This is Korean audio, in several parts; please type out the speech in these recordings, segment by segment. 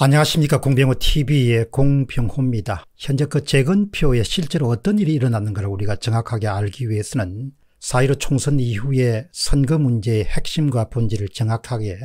안녕하십니까 공병호 tv의 공병호입니다. 현재 그 재건표에 실제로 어떤 일이 일어났는가를 우리가 정확하게 알기 위해서는 4.15 총선 이후에 선거 문제의 핵심과 본질을 정확하게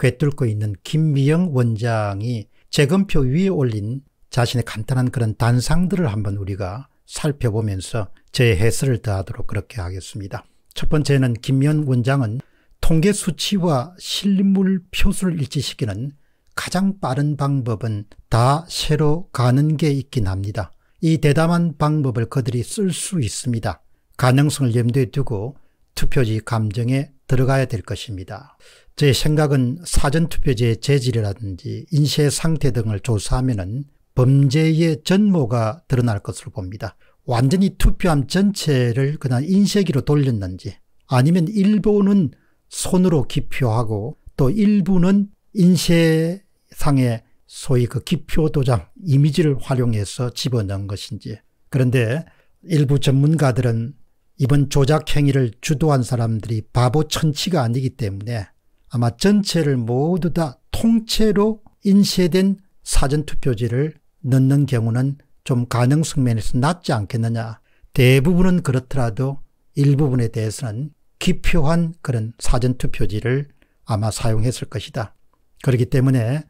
꿰뚫고 있는 김미영 원장이 재검표 위에 올린 자신의 간단한 그런 단상들을 한번 우리가 살펴보면서 제 해설을 더하도록 그렇게 하겠습니다. 첫 번째는 김미영 원장은 통계 수치와 실물 표수를 일치시키는 가장 빠른 방법은 다 새로 가는 게 있긴 합니다. 이 대담한 방법을 그들이 쓸 수 있습니다. 가능성을 염두에 두고 투표지 감정에 들어가야 될 것입니다. 제 생각은 사전투표제의 재질이라든지 인쇄 상태 등을 조사하면 범죄의 전모가 드러날 것으로 봅니다. 완전히 투표함 전체를 그냥 인쇄기로 돌렸는지 아니면 일부는 손으로 기표하고 또 일부는 인쇄 상에 소위 그 기표 도장 이미지를 활용해서 집어넣은 것인지 그런데 일부 전문가들은 이번 조작 행위를 주도한 사람들이 바보 천치가 아니기 때문에 아마 전체를 모두 다 통째로 인쇄된 사전투표지를 넣는 경우는 좀 가능성 면에서 낮지 않겠느냐 대부분은 그렇더라도 일부분에 대해서는 기표한 그런 사전투표지를 아마 사용했을 것이다. 그렇기 때문에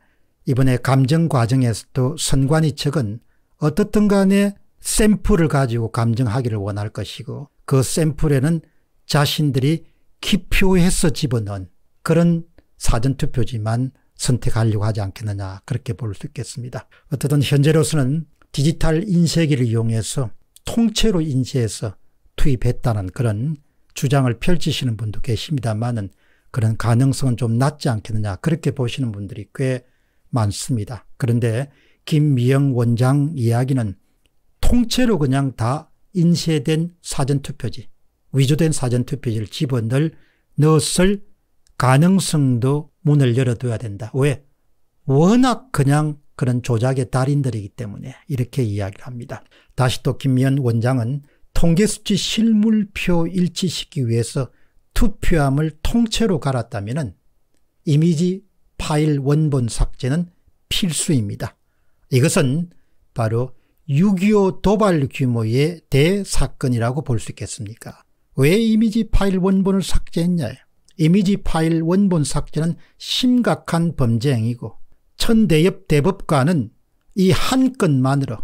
이번에 감정 과정에서도 선관위 측은 어떻든 간에 샘플을 가지고 감정하기를 원할 것이고 그 샘플에는 자신들이 기표해서 집어넣은 그런 사전투표지만 선택하려고 하지 않겠느냐 그렇게 볼 수 있겠습니다. 어쨌든 현재로서는 디지털 인쇄기를 이용해서 통째로 인쇄해서 투입했다는 그런 주장을 펼치시는 분도 계십니다만은 그런 가능성은 좀 낮지 않겠느냐 그렇게 보시는 분들이 꽤 많습니다. 그런데 김미영 원장 이야기는 통째로 그냥 다 인쇄된 사전투표지 위조된 사전투표지를 집어넣을 넣었을 가능성도 문을 열어둬야 된다. 왜? 워낙 그냥 그런 조작의 달인들이기 때문에 이렇게 이야기를 합니다. 다시 또 김미연 원장은 통계수치 실물표 일치시키기 위해서 투표함을 통째로 갈았다면 이미지 파일 원본 삭제는 필수입니다. 이것은 바로 6.25 도발 규모의 대사건이라고 볼 수 있겠습니까? 왜 이미지 파일 원본을 삭제했냐? 이미지 파일 원본 삭제는 심각한 범죄 행위고 천대엽 대법관은 이 한 건만으로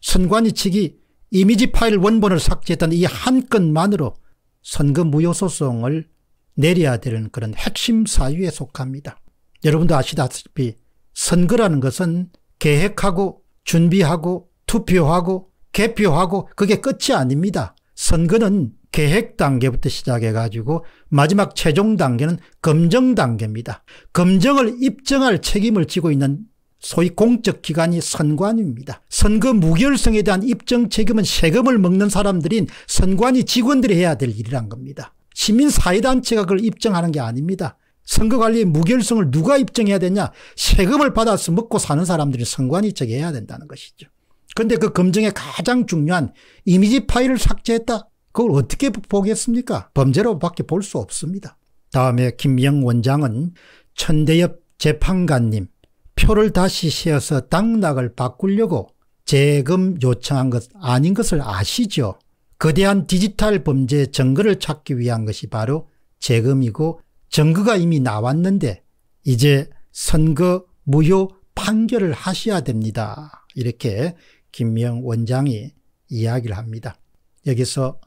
선관위 측이 이미지 파일 원본을 삭제했던 이한 건만으로 선거 무효 소송을 내려야 되는 그런 핵심 사유에 속합니다. 여러분도 아시다시피 선거라는 것은 계획하고 준비하고 투표하고 개표하고 그게 끝이 아닙니다. 선거는 계획 단계부터 시작해 가지고 마지막 최종 단계는 검증 단계입니다. 검증을 입증할 책임을 지고 있는 소위 공적 기관이 선관위입니다. 선거 무결성에 대한 입증 책임은 세금을 먹는 사람들인 선관위 직원들이 해야 될 일이란 겁니다. 시민사회단체가 그걸 입증하는 게 아닙니다. 선거관리의 무결성을 누가 입증해야 되냐 세금을 받아서 먹고 사는 사람들이 선관위 쪽에 해야 된다는 것이죠. 그런데 그 검증에 가장 중요한 이미지 파일을 삭제했다. 그걸 어떻게 보겠습니까? 범죄로밖에 볼 수 없습니다. 다음에 김영 원장은 천대엽 재판관님 표를 다시 세어서 당락을 바꾸려고 재금 요청한 것 아닌 것을 아시죠? 거대한 디지털 범죄 증거를 찾기 위한 것이 바로 재금이고 증거가 이미 나왔는데 이제 선거 무효 판결을 하셔야 됩니다. 이렇게 김명 원장이 이야기를 합니다. 여기서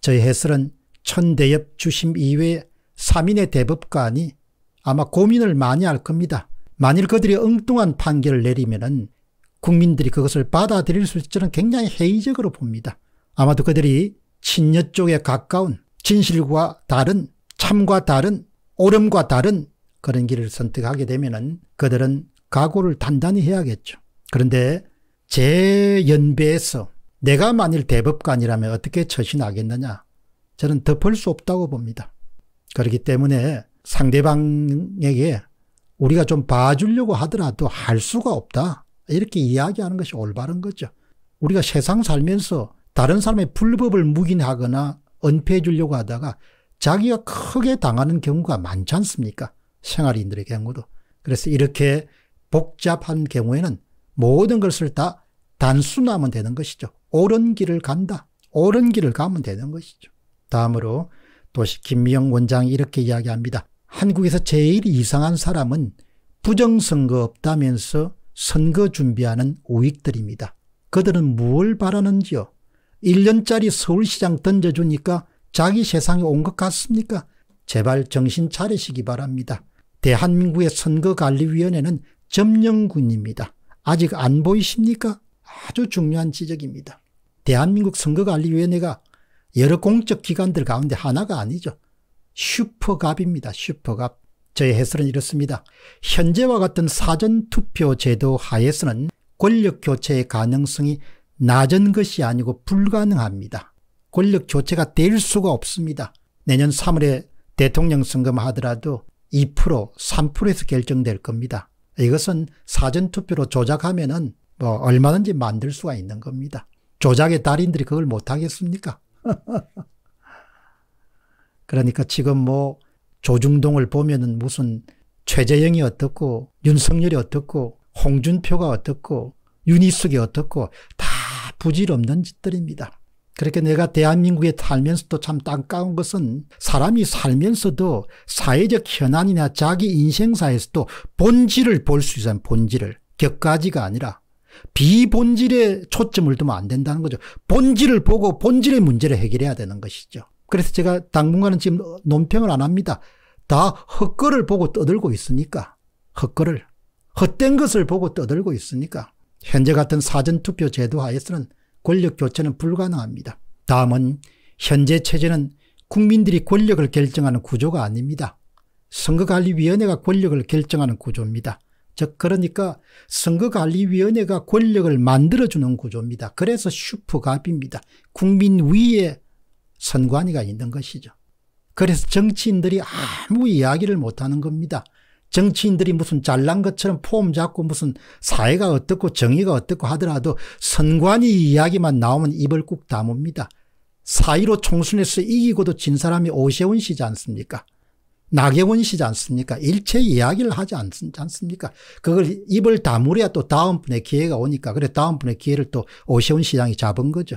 저희 해설은 천대엽 주심 이외에 3인의 대법관이 아마 고민을 많이 할 겁니다. 만일 그들이 엉뚱한 판결을 내리면은 국민들이 그것을 받아들일 수 있을지는 굉장히 회의적으로 봅니다. 아마도 그들이 친여 쪽에 가까운 진실과 다른 참과 다른 오름과 다른 그런 길을 선택하게 되면은 그들은 각오를 단단히 해야겠죠. 그런데 제 연배에서 내가 만일 대법관이라면 어떻게 처신하겠느냐 저는 덮을 수 없다고 봅니다. 그렇기 때문에 상대방에게 우리가 좀 봐주려고 하더라도 할 수가 없다. 이렇게 이야기하는 것이 올바른 거죠. 우리가 세상 살면서 다른 사람의 불법을 묵인하거나 은폐해 주려고 하다가 자기가 크게 당하는 경우가 많지 않습니까? 생활인들의 경우도. 그래서 이렇게 복잡한 경우에는 모든 것을 다 단순하면 되는 것이죠. 옳은 길을 간다. 옳은 길을 가면 되는 것이죠. 다음으로 도시 김미영 원장이 이렇게 이야기합니다. 한국에서 제일 이상한 사람은 부정선거 없다면서 선거 준비하는 우익들입니다. 그들은 무엇 바라는지요? 1년짜리 서울시장 던져주니까 자기 세상에 온 것 같습니까? 제발 정신 차리시기 바랍니다. 대한민국의 선거관리위원회는 점령군입니다. 아직 안 보이십니까? 아주 중요한 지적입니다. 대한민국 선거관리위원회가 여러 공적 기관들 가운데 하나가 아니죠. 슈퍼갑입니다. 슈퍼갑. 저의 해설은 이렇습니다. 현재와 같은 사전투표 제도 하에서는 권력교체의 가능성이 낮은 것이 아니고 불가능합니다. 권력 교체가 될 수가 없습니다. 내년 3월에 대통령 선거만 하더라도 2% 3%에서 결정될 겁니다. 이것은 사전투표로 조작하면 은뭐 얼마든지 만들 수가 있는 겁니다. 조작의 달인들이 그걸 못하겠습니까? 그러니까 지금 뭐 조중동을 보면 은 무슨 최재영이 어떻고 윤석열이 어떻고 홍준표가 어떻고 윤희숙이 어떻고 다 부질없는 짓들입니다. 그렇게 내가 대한민국에 살면서도 참땅타까운 것은 사람이 살면서도 사회적 현안이나 자기 인생사에서도 본질을 볼 수 있어요. 본질을. 격가지가 아니라 비본질에 초점을 두면 안 된다는 거죠. 본질을 보고 본질의 문제를 해결해야 되는 것이죠. 그래서 제가 당분간은 지금 논평을 안 합니다. 다 헛거를 보고 떠들고 있으니까. 헛거를. 헛된 것을 보고 떠들고 있으니까. 현재 같은 사전투표 제도 하에서는 권력 교체는 불가능합니다. 다음은 현재 체제는 국민들이 권력을 결정하는 구조가 아닙니다. 선거관리위원회가 권력을 결정하는 구조입니다. 즉 그러니까 선거관리위원회가 권력을 만들어주는 구조입니다. 그래서 슈퍼갑입니다. 국민 위에 선관위가 있는 것이죠. 그래서 정치인들이 아무 이야기를 못하는 겁니다. 정치인들이 무슨 잘난 것처럼 폼 잡고 무슨 사회가 어떻고 정의가 어떻고 하더라도 선관위 이야기만 나오면 입을 꾹 다뭅니다. 사의로 총선에서 이기고도 진 사람이 오세훈 씨지 않습니까? 나경원 씨지 않습니까? 일체 이야기를 하지 않, 않습니까? 그걸 입을 다물어야 또 다음번에 기회가 오니까 그래 다음번에 기회를 또 오세훈 시장이 잡은 거죠.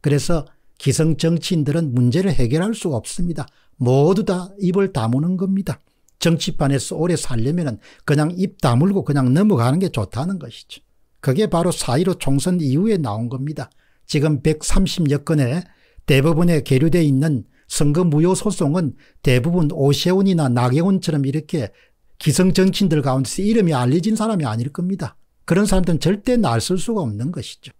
그래서 기성 정치인들은 문제를 해결할 수가 없습니다. 모두 다 입을 다무는 겁니다. 정치판에서 오래 살려면 그냥 입 다물고 그냥 넘어가는 게 좋다는 것이죠. 그게 바로 사1 5 총선 이후에 나온 겁니다. 지금 130여 건의 대법원에 계류되어 있는 선거 무효 소송은 대부분 오세훈이나 나경원처럼 이렇게 기성 정치인들 가운데서 이름이 알려진 사람이 아닐 겁니다. 그런 사람들은 절대 날설 수가 없는 것이죠.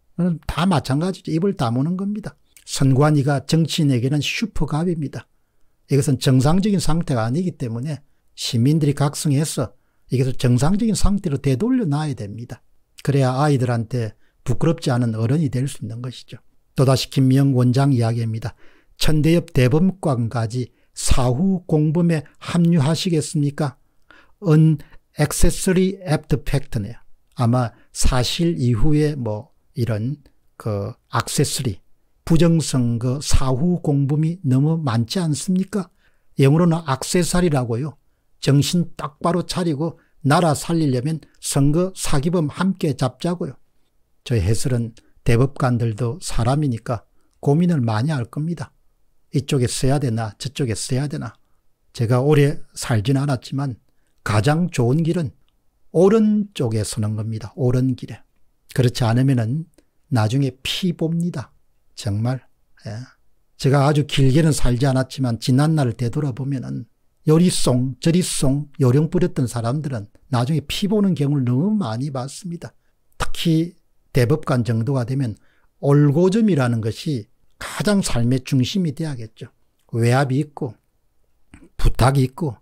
다 마찬가지죠. 입을 다무는 겁니다. 선관위가 정치인에게는 슈퍼갑입니다. 이것은 정상적인 상태가 아니기 때문에 시민들이 각성해서 이것을 정상적인 상태로 되돌려 놔야 됩니다. 그래야 아이들한테 부끄럽지 않은 어른이 될 수 있는 것이죠. 또다시 김명 원장 이야기입니다. 천대엽 대법관까지 사후 공범에 합류하시겠습니까? 은 액세서리 애프터 팩트네요. 아마 사실 이후에 뭐 이런 그 액세서리 부정선거 사후 공범이 너무 많지 않습니까? 영어로는 악세사리라고요. 정신 딱바로 차리고 나라 살리려면 선거 사기범 함께 잡자고요. 저 해설은 대법관들도 사람이니까 고민을 많이 할 겁니다. 이쪽에 써야 되나 저쪽에 써야 되나 제가 오래 살진 않았지만 가장 좋은 길은 오른쪽에 서는 겁니다. 오른 길에. 그렇지 않으면 나중에 피 봅니다. 정말. 예. 제가 아주 길게는 살지 않았지만 지난 날을 되돌아보면 은 요리송, 저리송, 요령 부렸던 사람들은 나중에 피 보는 경우를 너무 많이 봤습니다. 특히 대법관 정도가 되면 올고점이라는 것이 가장 삶의 중심이 돼야겠죠. 외압이 있고 부탁이 있고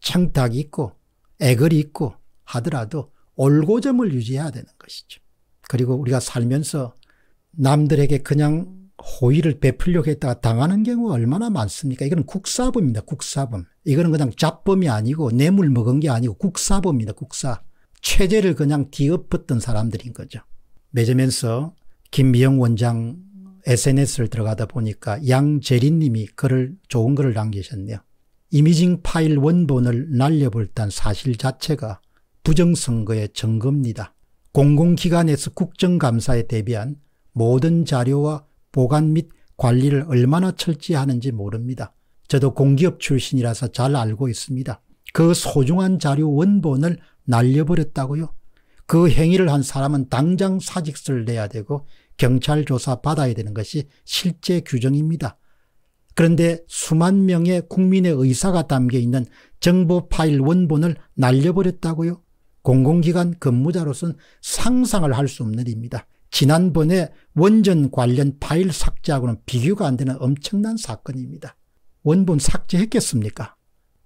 청탁이 있고 애걸이 있고 하더라도 올고점을 유지해야 되는 것이죠. 그리고 우리가 살면서 남들에게 그냥 호의를 베풀려고 했다가 당하는 경우가 얼마나 많습니까? 이건 국사범입니다. 국사범. 이거는 그냥 잡범이 아니고 뇌물 먹은 게 아니고 국사범입니다. 국사. 체제를 그냥 뒤엎었던 사람들인 거죠. 맺으면서 김미영 원장 SNS를 들어가다 보니까 양재린 님이 글을 좋은 글을 남기셨네요. 이미징 파일 원본을 날려볼 단 사실 자체가 부정선거의 증거입니다. 공공기관에서 국정감사에 대비한 모든 자료와 보관 및 관리를 얼마나 철저히 하는지 모릅니다. 저도 공기업 출신이라서 잘 알고 있습니다. 그 소중한 자료 원본을 날려버렸다고요. 그 행위를 한 사람은 당장 사직서를 내야 되고 경찰 조사 받아야 되는 것이 실제 규정입니다. 그런데 수만 명의 국민의 의사가 담겨 있는 정보 파일 원본을 날려버렸다고요? 공공기관 근무자로서는 상상을 할 수 없는 일입니다. 지난번에 원전 관련 파일 삭제하고는 비교가 안 되는 엄청난 사건입니다. 원본 삭제했겠습니까?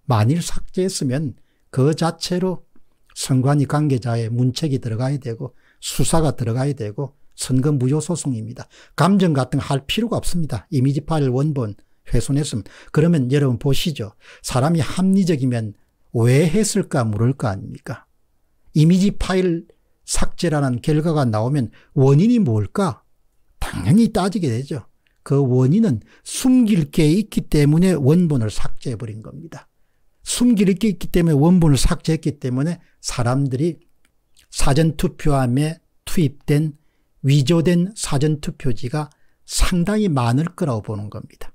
만일 삭제했으면 그 자체로 선관위 관계자의 문책이 들어가야 되고 수사가 들어가야 되고 선거 무효 소송입니다. 감정 같은 거 할 필요가 없습니다. 이미지 파일 원본 훼손했음. 그러면 여러분 보시죠. 사람이 합리적이면 왜 했을까 물을 거 아닙니까? 이미지 파일 삭제라는 결과가 나오면 원인이 뭘까? 당연히 따지게 되죠. 그 원인은 숨길 게 있기 때문에 원본을 삭제해버린 겁니다. 숨길 게 있기 때문에 원본을 삭제했기 때문에 사람들이 사전투표함에 투입된 위조된 사전투표지가 상당히 많을 거라고 보는 겁니다.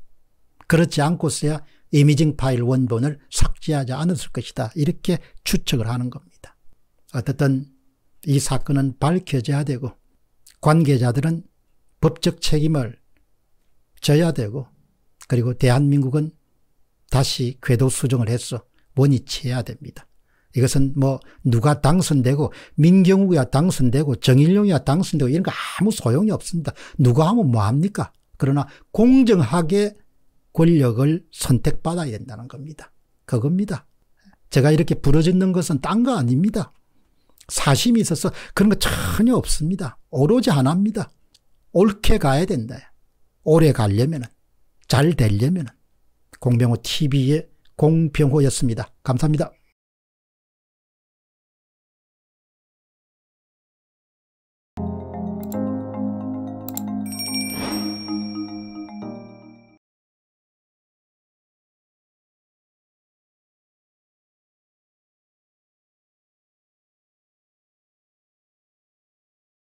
그렇지 않고서야 이미징 파일 원본을 삭제하지 않았을 것이다. 이렇게 추측을 하는 겁니다. 어쨌든 이 사건은 밝혀져야 되고 관계자들은 법적 책임을 져야 되고 그리고 대한민국은 다시 궤도 수정을 해서 원위치해야 됩니다. 이것은 뭐 누가 당선되고 민경욱이야 당선되고 정일용이야 당선되고 이런 거 아무 소용이 없습니다. 누가 하면 뭐합니까? 그러나 공정하게 권력을 선택받아야 된다는 겁니다. 그겁니다. 제가 이렇게 부러지는 것은 딴 거 아닙니다. 사심이 있어서 그런 거 전혀 없습니다. 오로지 하나입니다. 옳게 가야 된다. 오래 가려면은 잘 되려면은 공병호 TV의 공병호였습니다. 감사합니다.